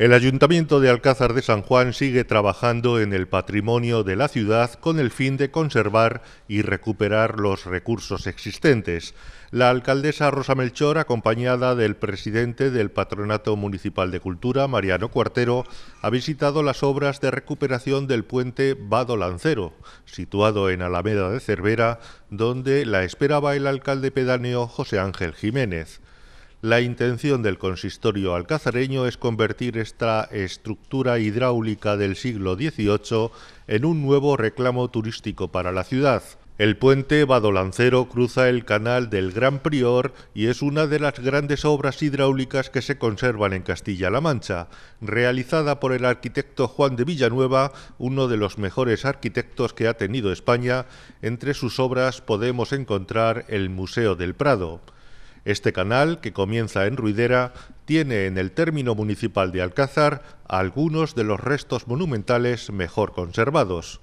El Ayuntamiento de Alcázar de San Juan sigue trabajando en el patrimonio de la ciudad con el fin de conservar y recuperar los recursos existentes. La alcaldesa Rosa Melchor, acompañada del presidente del Patronato Municipal de Cultura, Mariano Cuartero, ha visitado las obras de recuperación del puente Vado Lancero, situado en Alameda de Cervera, donde la esperaba el alcalde pedáneo José Ángel Jiménez. La intención del consistorio alcazareño es convertir esta estructura hidráulica del siglo XVIII en un nuevo reclamo turístico para la ciudad. El puente Badolancero cruza el canal del Gran Prior y es una de las grandes obras hidráulicas que se conservan en Castilla-La Mancha, realizada por el arquitecto Juan de Villanueva, uno de los mejores arquitectos que ha tenido España. Entre sus obras podemos encontrar el Museo del Prado. Este canal, que comienza en Ruidera, tiene en el término municipal de Alcázar algunos de los restos monumentales mejor conservados.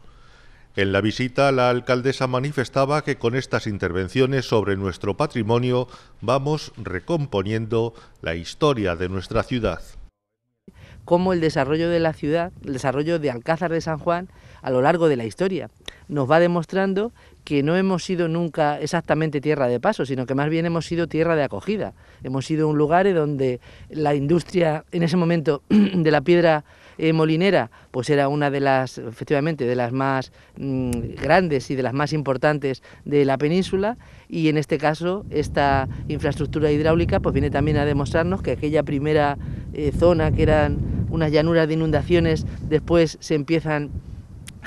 En la visita, la alcaldesa manifestaba que con estas intervenciones sobre nuestro patrimonio vamos recomponiendo la historia de nuestra ciudad. Como el desarrollo de la ciudad, el desarrollo de Alcázar de San Juan a lo largo de la historia, nos va demostrando que no hemos sido nunca exactamente tierra de paso, sino que más bien hemos sido tierra de acogida. Hemos sido un lugar donde la industria en ese momento de la piedra eh, molinera, pues era una de las, efectivamente, de las más mm, grandes y de las más importantes de la península. Y en este caso, esta infraestructura hidráulica, pues viene también a demostrarnos que aquella primera eh, zona que eran unas llanuras de inundaciones, después se empiezan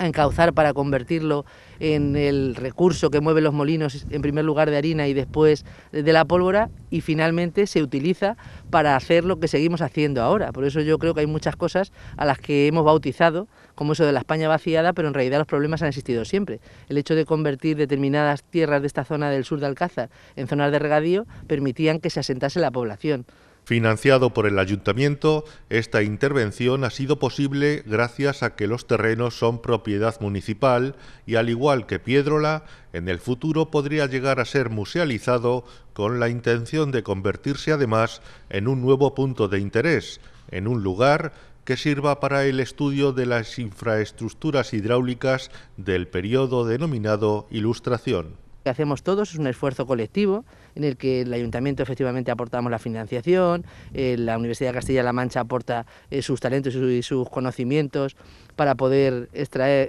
a encauzar para convertirlo en el recurso que mueve los molinos, en primer lugar de harina y después de la pólvora, y finalmente se utiliza para hacer lo que seguimos haciendo ahora. Por eso yo creo que hay muchas cosas a las que hemos bautizado como eso de la España vaciada, pero en realidad los problemas han existido siempre. El hecho de convertir determinadas tierras de esta zona del sur de Alcázar en zonas de regadío permitían que se asentase la población. Financiado por el ayuntamiento, esta intervención ha sido posible gracias a que los terrenos son propiedad municipal y al igual que Piedrola, en el futuro podría llegar a ser musealizado con la intención de convertirse además en un nuevo punto de interés, en un lugar que sirva para el estudio de las infraestructuras hidráulicas del periodo denominado Ilustración que hacemos todos es un esfuerzo colectivo en el que el ayuntamiento efectivamente aportamos la financiación, eh, la Universidad de Castilla-La Mancha aporta eh, sus talentos y, sus conocimientos para poder extraer,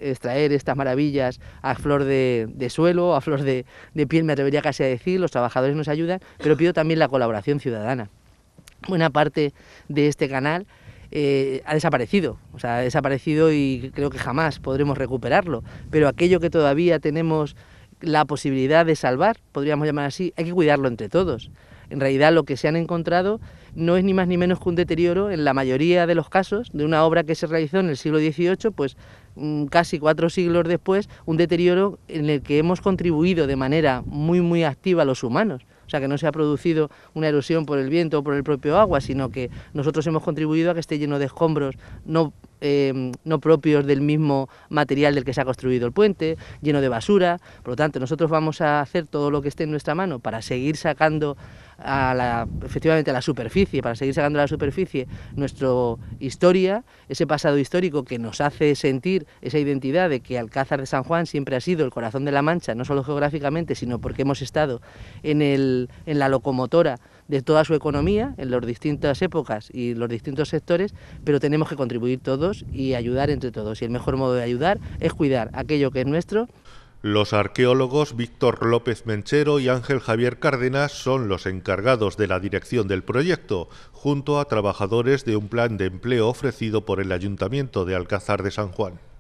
estas maravillas a flor de, suelo, a flor de, piel, me atrevería casi a decir, los trabajadores nos ayudan, pero pido también la colaboración ciudadana. Buena parte de este canal eh, ha desaparecido, o sea, ha desaparecido y creo que jamás podremos recuperarlo, pero aquello que todavía tenemos la posibilidad de salvar, podríamos llamar así, hay que cuidarlo entre todos. En realidad lo que se han encontrado no es ni más ni menos que un deterioro, en la mayoría de los casos, de una obra que se realizó en el siglo XVIII, pues mm, casi cuatro siglos después, un deterioro en el que hemos contribuido de manera muy, muy activa los humanos. O sea, que no se ha producido una erosión por el viento o por el propio agua, sino que nosotros hemos contribuido a que esté lleno de escombros, no Em, no propios del mismo material del que se ha construido el puente, lleno de basura. Por lo tanto, nosotros vamos a hacer todo lo que esté en nuestra mano para seguir sacando a la, efectivamente la superficie, para seguir sacando la superficie nuestra historia, ese pasado histórico que nos hace sentir esa identidad de que Alcázar de San Juan siempre ha sido el corazón de la Mancha, no solo geográficamente, sino porque hemos estado en la locomotora de toda su economía en las distintas épocas y los distintos sectores, pero tenemos que contribuir todos y ayudar entre todos. Y el mejor modo de ayudar es cuidar aquello que es nuestro. Los arqueólogos Víctor López Menchero y Ángel Javier Cárdenas son los encargados de la dirección del proyecto, junto a trabajadores de un plan de empleo ofrecido por el Ayuntamiento de Alcázar de San Juan.